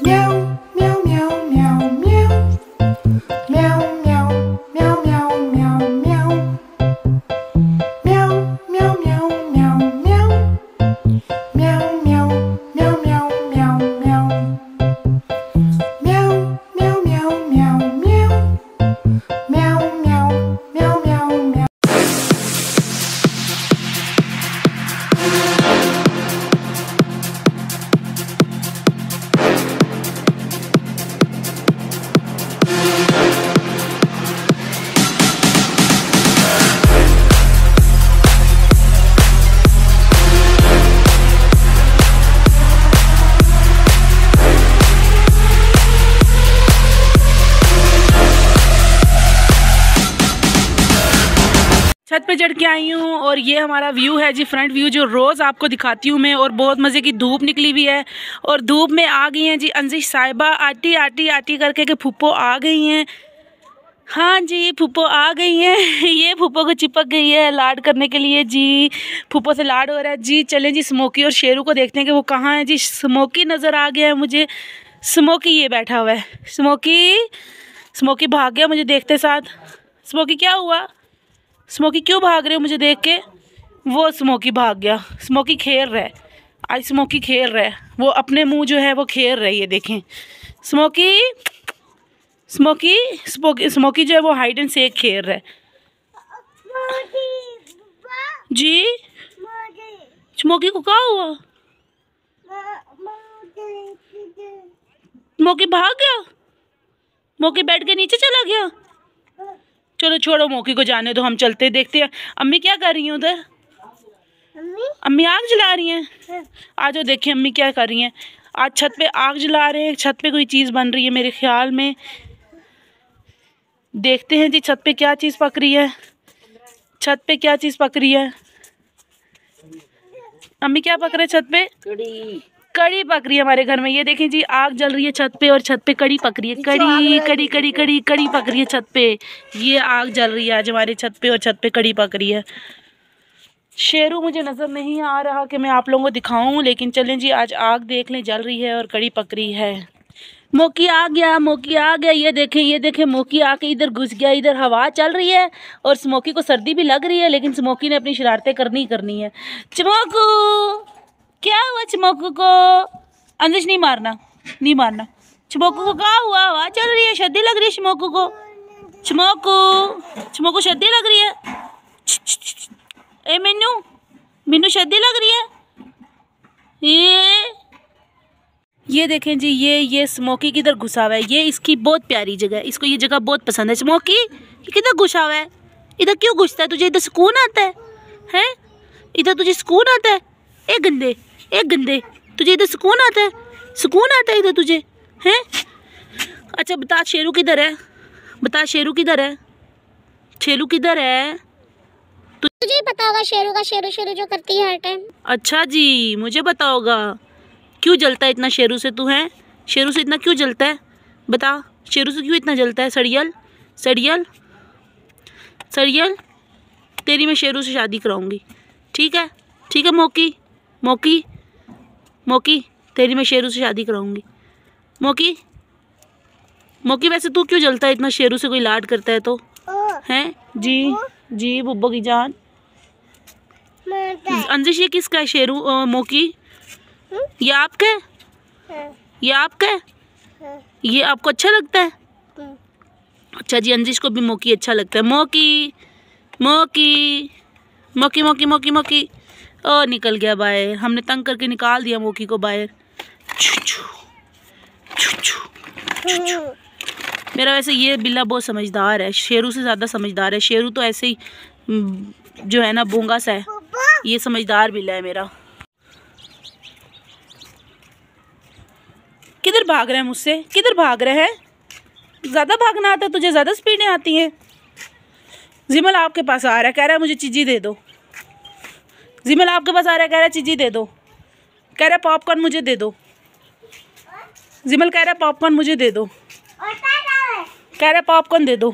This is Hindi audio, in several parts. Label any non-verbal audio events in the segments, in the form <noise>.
Yeah. छत पे चढ़ के आई हूँ और ये हमारा व्यू है जी फ्रंट व्यू जो रोज़ आपको दिखाती हूँ मैं और बहुत मज़े की धूप निकली हुई है और धूप में आ गई हैं जी अंजिश साहिबा आटी आटी आटी करके के फूपो आ गई हैं हाँ जी फूपो आ गई हैं <laughs> ये फूपो को चिपक गई है लाड करने के लिए जी फूपो से लाड हो रहा है जी चलें जी स्मोकी और शेरू को देखते हैं कि वो कहाँ है जी स्मोकी नज़र आ गया है मुझे स्मोकी ये बैठा हुआ है स्मोकी स्मोकी भाग गया मुझे देखते साथ स्मोकी क्या हुआ स्मोकी क्यों भाग रहे हो मुझे देख के वो स्मोकी भाग गया स्मोकी खेल रहा है आई स्मोकी खेल रहा है वो अपने मुंह जो है वो खेल रही है देखें स्मोकी स्मोकी स्मोकी स्मोकी जो है वो हाइड एंड सेक खेल रहा है जी स्मोकी को क्या हुआ स्मोकी भाग गया स्मोकी बेड के नीचे चला गया चलो छोड़ो मौके को जाने दो हम चलते देखते हैं अम्मी क्या कर रही हैं उधर अम्मी आग जला रही हैं आ जाओ देखिए अम्मी क्या कर रही हैं आज छत पे आग जला रहे हैं छत पे कोई चीज़ बन रही है मेरे ख्याल में देखते हैं जी छत पे क्या चीज़ पक रही है छत पे क्या चीज़ पक रही है अम्मी क्या पक रहे छत पे कड़ी पक रही है हमारे घर में ये देखें जी आग जल रही है छत पे और छत पे कड़ी पक रही है कड़ी कड़ी कड़ी कड़ी कड़ी पक रही है छत पे ये आग जल रही है आज हमारे छत पे और छत पे कड़ी पक रही है शेरू मुझे नज़र नहीं आ रहा कि मैं आप लोगों को दिखाऊं लेकिन चलें जी आज आग देख लें जल रही है और कड़ी पक रही है मोकी आ गया मोकी आ गया ये देखें ये देखें मोकी आके इधर घुस गया इधर हवा चल रही है और स्मोकी को सर्दी भी लग रही है लेकिन स्मोकी ने अपनी शरारतें करनी ही करनी है चमोकू क्या हुआ चमोकू को अंदर नहीं मारना नहीं मारना चमोकू को क्या हुआ हवा चल रही है सर्दी लग रही है चमोकू को चमोकू चमोकू सर्दी लग रही है ए मेनू मेनू सर्दी लग रही है ये ये देखें जी ये ये स्मोकी किधर घुसा हुआ है ये इसकी बहुत प्यारी जगह है इसको ये जगह बहुत पसंद है स्मोकी किधर घुसा हुआ है इधर क्यों घुसता है तुझे इधर सुकून आता है हैं इधर तुझे सुकून आता है ए गंदे एक गंदे तुझे इधर सुकून आता है सुकून आता है इधर तुझे हैं अच्छा बता शेरू किधर है बता शेरू किधर है शेरू किधर है तुझे पता होगा शेरू का शेरू शेरू जो करती है हर टाइम अच्छा जी मुझे बताओगा होगा क्यों जलता है इतना शेरू से तू है शेरू से इतना क्यों जलता है बता शेरू से क्यों इतना जलता है सड़ियल सड़ियल सड़ियल तेरी मैं शेरू से शादी कराऊंगी ठीक है ठीक है मोकी मोकी मोकी तेरी मैं शेरू से शादी कराऊंगी मोकी मोकी वैसे तू क्यों जलता है इतना शेरू से कोई लाड करता है तो हैं जी जी बुब्बो की जान अंजिश ये किसका है शेरू आ, मोकी ये आपका है हाँ। ये आपका है हाँ। ये आपको अच्छा लगता है हाँ। अच्छा जी अंजिश को भी मोकी अच्छा लगता है मोकी मोकी मोकी मोकी मोकी मोकी ओ निकल गया बाहर हमने तंग करके निकाल दिया मोकी को बाहर मेरा वैसे ये बिल्ला बहुत समझदार है शेरू से ज़्यादा समझदार है शेरू तो ऐसे ही जो है ना बोंगा सा है ये समझदार बिल्ला है मेरा किधर भाग रहे हैं मुझसे किधर भाग रहे हैं ज़्यादा भागना आता है तुझे ज़्यादा स्पीडें आती हैं जिमल आपके पास आ रहा है कह रहा है मुझे चीज़ी दे दो जिमल आपके पास आ रहा है कह रहा है चीज़ी दे दो कह रहा है पॉपकॉर्न मुझे दे दो जिमल कह रहा है पॉपकॉर्न मुझे दे दो कह रहा है पॉपकॉर्न दे दो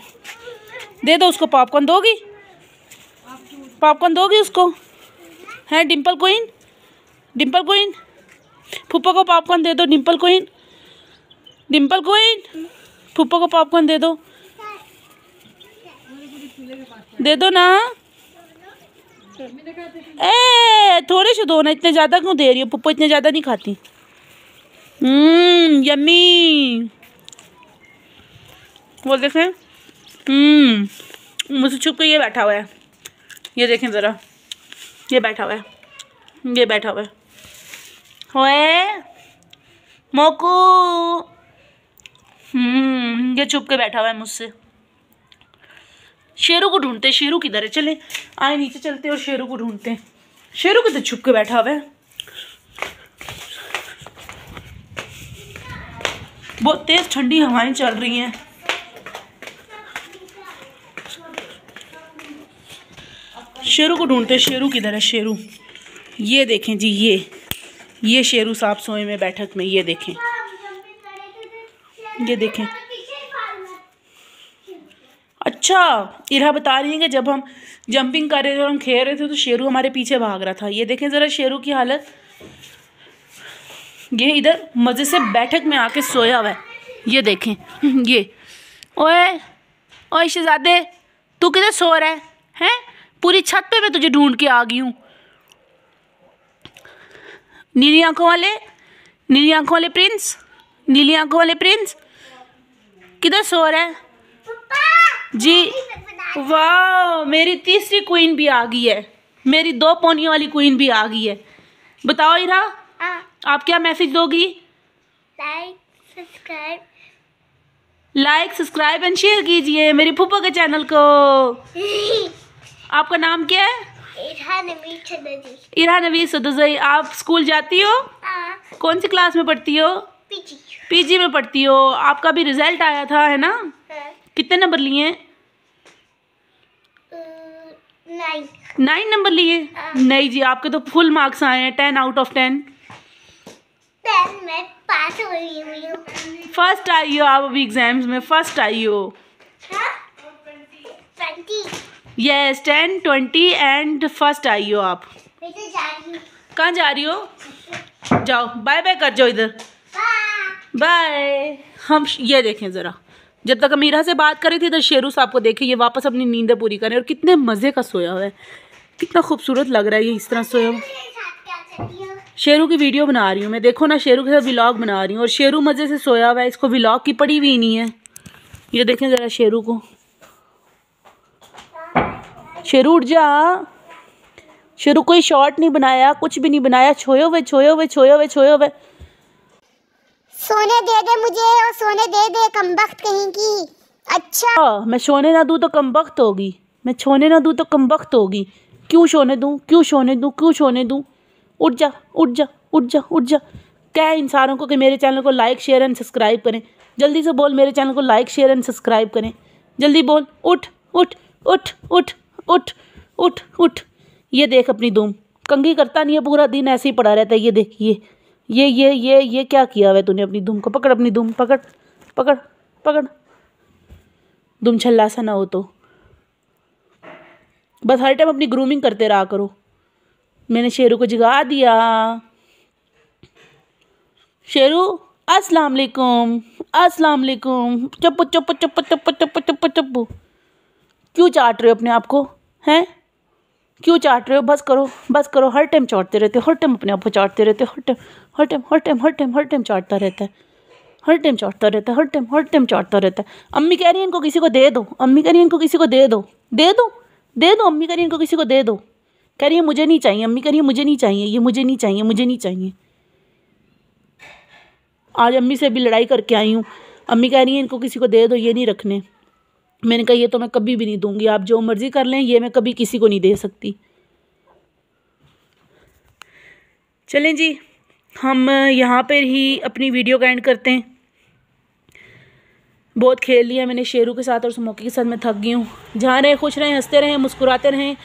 दे दो उसको पॉपकॉर्न दोगी पॉपकॉर्न दोगी उसको हैं डिम्पल कोइन डिम्पल कोइन फूफा को पॉपकॉर्न दे दो डिम्पल कोइन डिम्पल कोइन फूफा को पॉपकॉर्न दे दो दे दो ना ए थोड़े से दो ना इतने ज़्यादा क्यों दे रही हो पप्पो इतने ज़्यादा नहीं खाती यमी वो देखें मुझे छुप के ये बैठा हुआ है ये देखें ज़रा ये बैठा हुआ है ये बैठा हुआ है होए मोकू हम्म ये छुप के बैठा हुआ है मुझसे शेरू को ढूंढते शेरू किधर है चले आए नीचे चलते और शेरू को ढूंढते शेरू किधर छुप के बैठा हुआ बहुत तेज ठंडी हवाएं चल रही हैं शेरू को ढूंढते शेरू किधर है शेरू ये देखें जी ये ये शेरू साफ सोए में बैठक में ये देखें ये देखें अच्छा इरा बता रही है कि जब हम जंपिंग कर रहे थे और हम खेल रहे थे तो शेरू हमारे पीछे भाग रहा था ये देखें ज़रा शेरू की हालत ये इधर मज़े से बैठक में आके सोया हुआ है ये देखें <laughs> ये ओए ओए शहजादे तू किधर सो रहा है हैं पूरी छत पे मैं तुझे ढूंढ के आ गई हूँ नीली आंखों वाले नीली आंखों वाले प्रिंस नीली आंखों वाले प्रिंस किधर सो रहा है जी वाह मेरी तीसरी क्वीन भी आ गई है मेरी दो पोनियों वाली क्वीन भी आ गई है बताओ इरा हाँ। आप क्या मैसेज दोगी like subscribe like subscribe and share कीजिए मेरी फूफा के चैनल को आपका नाम क्या है इरा नवी सदोजई आप स्कूल जाती हो हाँ। कौन सी क्लास में पढ़ती हो पीजी पीजी में पढ़ती हो आपका भी रिजल्ट आया था है ना कितने नंबर लिए हैं नाइन नंबर लिए हाँ। नहीं जी आपके तो फुल मार्क्स आए हैं ten out of ten first आई हो आप अभी एग्जाम्स में फर्स्ट आई हो yes ten twenty and first आई हो आप तो कहाँ जा रही हो जाओ बाय बाय कर जाओ इधर बाय हम ये देखें ज़रा जब तक अमीरा से बात कर रही थी तो शेरू साहब को देखे ये वापस अपनी नींदें पूरी करें और कितने मज़े का सोया हुआ है कितना खूबसूरत लग रहा है ये इस तरह सोया हुआ शेरू की वीडियो बना रही हूँ मैं देखो ना शेरू के साथ व्लॉग बना रही हूँ और शेरू मज़े से सोया हुआ है इसको व्लॉग की पड़ी हुई नहीं है ये देखें ज़रा शेरू को शेरू उठ जा शेरू कोई शॉर्ट नहीं बनाया कुछ भी नहीं बनाया छोयो वे छोयो वे, छोयो वे, छोयो वे। सोने दे दे मुझे और सोने दे दे कम वक्त कहीं की अच्छा आ, हाँ, मैं सोने ना दूँ तो कम वक्त होगी मैं छोने ना दूँ तो कम वक्त होगी क्यों सोने दूँ क्यों सोने दूँ क्यों सोने दूँ उठ जा उठ जा उठ जा उठ जा कह इंसानों को कि मेरे चैनल को लाइक शेयर एंड सब्सक्राइब करें जल्दी से बोल मेरे चैनल को लाइक शेयर एंड सब्सक्राइब करें जल्दी बोल उठ उठ उठ उठ उठ उठ उठ ये देख अपनी दूम कंगी करता नहीं है पूरा दिन ऐसे ही पड़ा रहता है ये देखिए ये ये ये ये क्या किया हुआ तूने अपनी धूम को पकड़ अपनी धूम पकड़ पकड़ पकड़ धूम छल्ला सा ना हो तो बस हर टाइम अपनी ग्रूमिंग करते रहा करो मैंने शेरू को जगा दिया शेरू अस्सलाम वालेकुम अस्सलाम वालेकुम चप्पू चप्पू चप्पू चप्पू चप्पू चप्पू चप्पू क्यों चाट रहे हो अपने आप को हैं क्यों चाट रहे हो बस करो बस करो हर टाइम चाटते रहते हो हर टाइम अपने आप को चाटते रहते हो हर टाइम हर टाइम हर टाइम हर टाइम हर टाइम चाटता रहता है हर टाइम चाटता रहता है हर टाइम हर टाइम चाटता रहता है अम्मी कह रही है इनको किसी को दे दो अम्मी कह रही है इनको किसी को दे दो दे दो दे दो अम्मी कह रही है इनको किसी को दे दो कह रही है मुझे नहीं चाहिए अम्मी कह रही है मुझे नहीं चाहिए ये मुझे नहीं चाहिए मुझे नहीं चाहिए आज अम्मी से भी लड़ाई करके आई हूँ अम्मी कह रही है इनको किसी को दे दो ये नहीं रखने मैंने कहा ये तो मैं कभी भी नहीं दूंगी आप जो मर्ज़ी कर लें ये मैं कभी किसी को नहीं दे सकती चलें जी हम यहाँ पर ही अपनी वीडियो का एंड करते हैं बहुत खेल लिया मैंने शेरू के साथ और सुमोकी के साथ मैं थक गई हूँ जहाँ रहें खुश रहें हंसते रहें मुस्कुराते रहें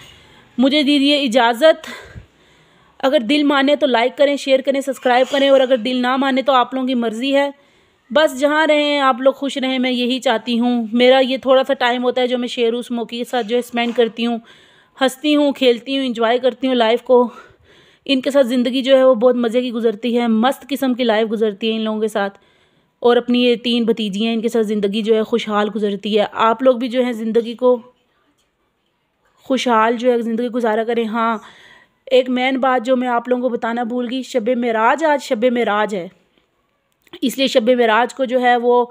मुझे दीजिए इजाज़त अगर दिल माने तो लाइक करें शेयर करें सब्सक्राइब करें और अगर दिल ना माने तो आप लोगों की मर्ज़ी है बस जहाँ रहें आप लोग खुश रहें मैं यही चाहती हूँ मेरा ये थोड़ा सा टाइम होता है जो मैं शेर मौके के साथ जो है स्पेंड करती हूँ हंसती हूँ खेलती हूँ इंजॉय करती हूँ लाइफ को इनके साथ ज़िंदगी जो है वो बहुत मज़े की गुजरती है मस्त किस्म की लाइफ गुजरती है इन लोगों के साथ और अपनी ये तीन भतीजियाँ इनके साथ ज़िंदगी जो है खुशहाल गुजरती है आप लोग भी जो है ज़िंदगी को खुशहाल जो है ज़िंदगी गुजारा करें हाँ एक मेन बात जो मैं आप लोगों को बताना भूल गई शब मराज आज शब मराज है इसलिए शब मराज को जो है वो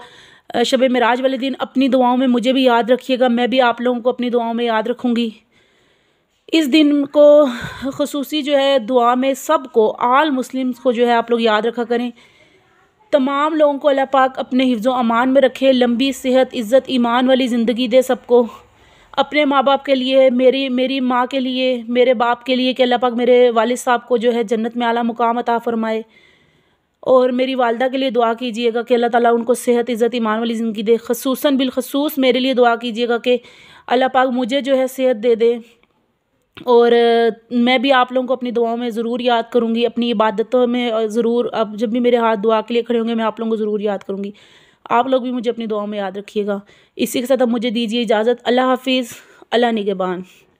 शब मराज वाले दिन अपनी दुआओं में मुझे भी याद रखिएगा मैं भी आप लोगों को अपनी दुआओं में याद रखूँगी इस दिन को खसूसी जो है दुआ में सब को आल मुस्लिम्स को जो है आप लोग याद रखा करें तमाम लोगों को अल्लाह पाक अपने हिफ्ज़ अमान में रखे लंबी सेहत इज़्ज़त ईमान वाली ज़िंदगी दे सबको अपने माँ बाप के लिए मेरी मेरी माँ के लिए मेरे बाप के लिए कि अल्लाह पाक मेरे वालिद साहब को जो है जन्नत में आला मुकाम अता फ़रमाए और मेरी वालदा के लिए दुआ कीजिएगा कि अल्लाह ताला उनको सेहत इज़्ज़त ईमान वाली ज़िंदगी दे खसूस बिलखसूस मेरे लिए दुआ कीजिएगा कि अल्लाह पाक मुझे जो है सेहत दे दे और मैं भी आप लोगों को अपनी दुआओं में ज़रूर याद करूँगी अपनी इबादतों में ज़रूर अब जब भी मेरे हाथ दुआ के लिए खड़े होंगे मैं आप लोगों को ज़रूर याद करूँगी आप लोग भी मुझे अपनी दुआओं में याद रखिएगा इसी के साथ अब मुझे दीजिए इजाज़त अल्लाह हाफिज़ अल्लाह निगेबान